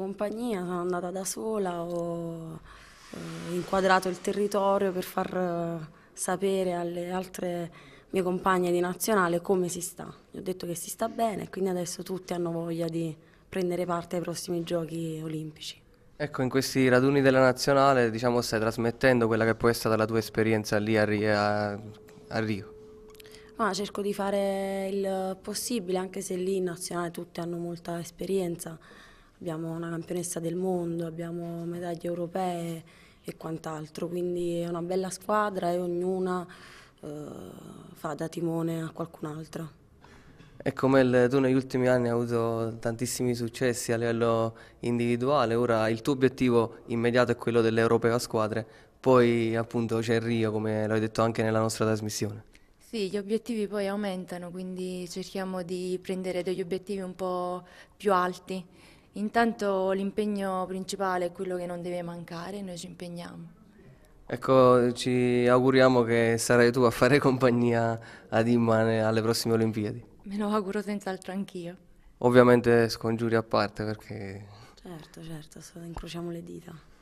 compagnia, sono andata da sola, ho eh, inquadrato il territorio per far eh, sapere alle altre mie compagne di nazionale come si sta. Gli ho detto che si sta bene e quindi adesso tutti hanno voglia di prendere parte ai prossimi giochi olimpici. Ecco, in questi raduni della nazionale diciamo, stai trasmettendo quella che può essere stata la tua esperienza lì a, a Rio. Ma ah, cerco di fare il possibile, anche se lì in nazionale tutti hanno molta esperienza abbiamo una campionessa del mondo, abbiamo medaglie europee e quant'altro, quindi è una bella squadra e ognuna eh, fa da timone a qualcun'altra. E come tu negli ultimi anni hai avuto tantissimi successi a livello individuale, ora il tuo obiettivo immediato è quello dell'Europeo a squadre, poi appunto c'è il Rio come l'hai detto anche nella nostra trasmissione. Sì, gli obiettivi poi aumentano, quindi cerchiamo di prendere degli obiettivi un po' più alti Intanto l'impegno principale è quello che non deve mancare, noi ci impegniamo. Ecco, ci auguriamo che sarai tu a fare compagnia ad Imman alle prossime Olimpiadi. Me lo auguro senz'altro anch'io. Ovviamente scongiuri a parte perché... Certo, certo, incrociamo le dita.